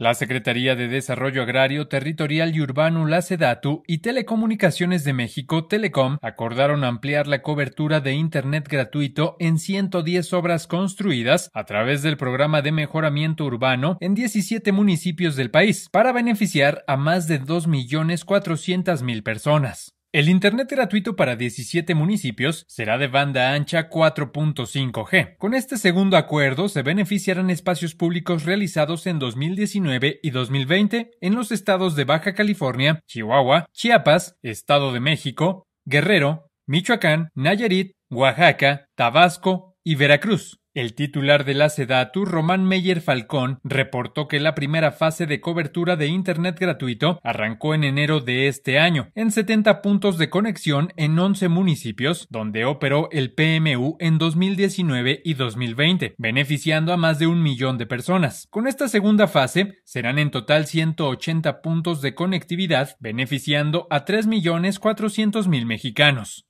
La Secretaría de Desarrollo Agrario, Territorial y Urbano, la SEDATU y Telecomunicaciones de México, Telecom, acordaron ampliar la cobertura de Internet gratuito en 110 obras construidas a través del programa de mejoramiento urbano en 17 municipios del país, para beneficiar a más de 2.400.000 personas. El Internet gratuito para 17 municipios será de banda ancha 4.5G. Con este segundo acuerdo se beneficiarán espacios públicos realizados en 2019 y 2020 en los estados de Baja California, Chihuahua, Chiapas, Estado de México, Guerrero, Michoacán, Nayarit, Oaxaca, Tabasco y Veracruz. El titular de la SEDATU, Román Meyer Falcón, reportó que la primera fase de cobertura de Internet gratuito arrancó en enero de este año, en 70 puntos de conexión en 11 municipios, donde operó el PMU en 2019 y 2020, beneficiando a más de un millón de personas. Con esta segunda fase, serán en total 180 puntos de conectividad, beneficiando a 3.400.000 mexicanos.